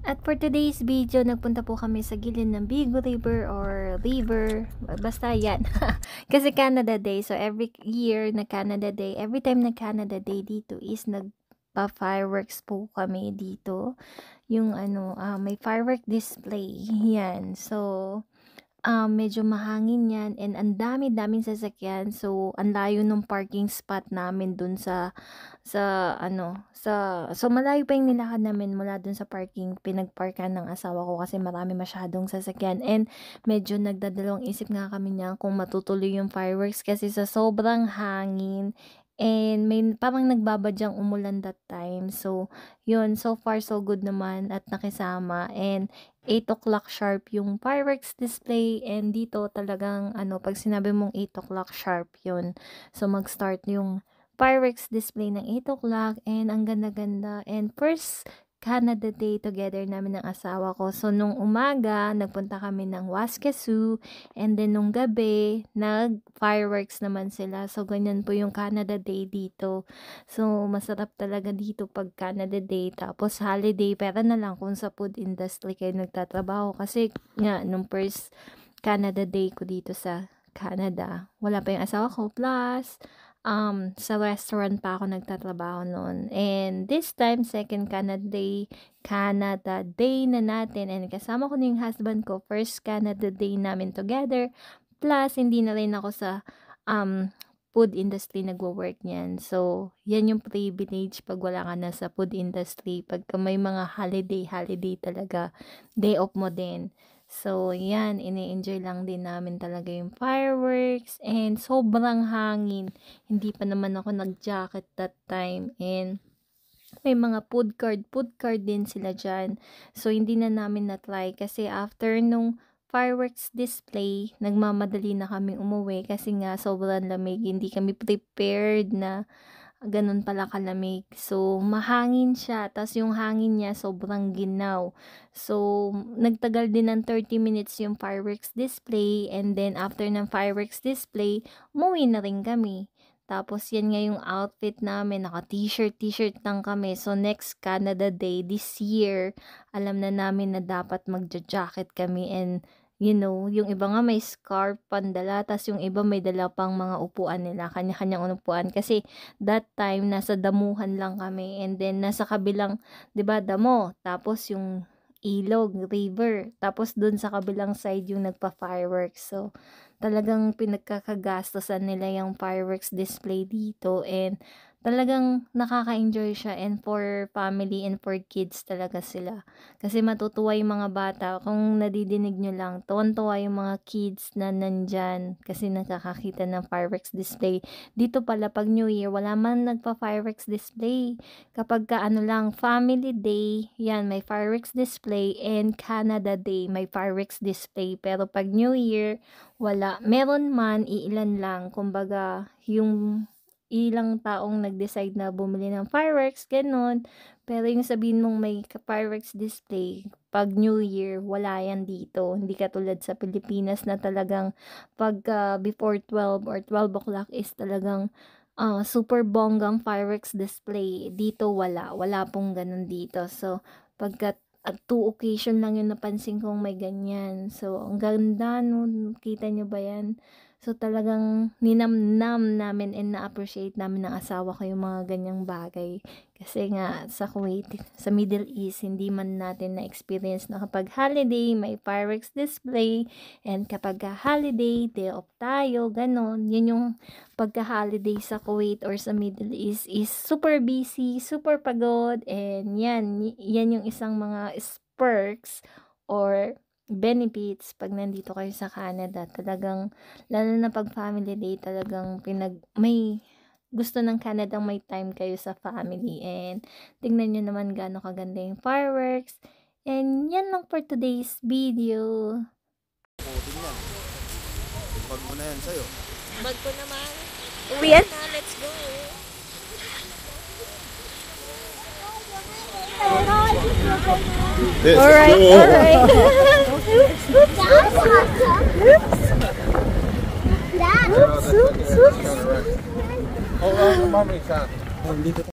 At for today's video, nagpunta po kami sa gilid ng Big River or River, basta yan. Kasi Canada Day, so every year na Canada Day, every time na Canada Day dito is nagpa-fireworks po kami dito. Yung ano, uh, may firework display, yan. So, Um, medyo mahangin yan and ang dami-daming sasakyan. So, ang layo ng parking spot namin dun sa, sa ano, sa, so malayo pa yung nilakad namin mula dun sa parking, pinagparkan ng asawa ko kasi marami masyadong sasakyan. And medyo nagdadalawang isip nga kami niya kung matutuloy yung fireworks kasi sa sobrang hangin And may parang nagbabadyang umulan that time. So, yun, so far so good naman at nakisama. And 8 o'clock sharp yung fireworks display and dito talagang ano pag sinabi mong 8 o'clock sharp yun. So mag-start yung fireworks display ng 8 o'clock and ang ganda-ganda and first Canada Day together namin ng asawa ko. So, nung umaga, nagpunta kami ng Waskesu. And then, nung gabi, nag-fireworks naman sila. So, ganyan po yung Canada Day dito. So, masarap talaga dito pag Canada Day. Tapos, holiday. Pero na lang kung sa food industry kayo nagtatrabaho. Kasi, nga, nung first Canada Day ko dito sa Canada, wala pa yung asawa ko. Plus, um, sa restaurant pa ako nagtatrabaho noon. And this time, second Canada Day, Canada Day na natin. And kasama ko na yung husband ko, first Canada Day namin together. Plus, hindi na rin ako sa um, food industry nagwo-work niyan. So, yan yung privilege pag wala ka na sa food industry. Pag may mga holiday, holiday talaga, day off mo din. So, yan, ini-enjoy lang din namin talaga yung fireworks and sobrang hangin. Hindi pa naman ako nag-jacket that time and may mga food card, food card din sila dyan. So, hindi na namin na-try kasi after nung fireworks display, nagmamadali na kami umuwi kasi nga sobrang lamig. Hindi kami prepared na ganun pala kalamig. So, mahangin siya. Tapos yung hangin niya sobrang ginaw. So, nagtagal din ng 30 minutes yung fireworks display. And then, after ng fireworks display, muwi na rin kami. Tapos, yan nga yung outfit namin. Naka-t-shirt, t-shirt lang kami. So, next Canada Day this year, alam na namin na dapat magja-jacket kami and You know, yung iba nga may scarf, pandala, tas yung iba may dala pang mga upuan nila, kanya-kanyang upuan. Kasi that time, nasa damuhan lang kami. And then, nasa kabilang, di ba, damo. Tapos yung ilog, river. Tapos dun sa kabilang side yung nagpa-fireworks. So, talagang pinagkakagastosan nila yung fireworks display dito. And, talagang nakaka-enjoy siya and for family and for kids talaga sila. Kasi matutuwa yung mga bata. Kung nadidinig nyo lang, tuwan-tuwa yung mga kids na nandyan kasi nakakakita ng fireworks display. Dito pala pag New Year, wala man nagpa-fireworks display. Kapag ka ano lang, family day, yan, may fireworks display and Canada Day, may fireworks display. Pero pag New Year, wala. Meron man, iilan lang. Kumbaga, yung ilang taong nag-decide na bumili ng fireworks, ganun. Pero yung sabihin mong may fireworks display, pag New Year, wala yan dito. Hindi katulad sa Pilipinas na talagang pag uh, before 12 or 12 o'clock is talagang uh, super bonggang fireworks display. Dito wala. Wala pong ganun dito. So, pagkat at ah, two occasion lang yung napansin kong may ganyan. So, ang ganda nun. No? Kita nyo ba yan? So talagang ninamnam namin and na-appreciate namin ng asawa ko yung mga ganyang bagay. Kasi nga sa Kuwait, sa Middle East, hindi man natin na-experience na kapag holiday, may fireworks display. And kapag holiday, day off tayo, ganon. Yan yung pagka-holiday sa Kuwait or sa Middle East is super busy, super pagod. And yan, yan yung isang mga perks or benefits pag nandito kayo sa Canada. Talagang, lalo na pag family day, talagang pinag, may gusto ng Canada may time kayo sa family. And tingnan nyo naman gaano kaganda yung fireworks. And yan lang for today's video. Oh, tingnan. Bag mo na yan sa'yo. Bag ko naman. Uwi yan? Na, let's go. Alright, alright. I need Nandito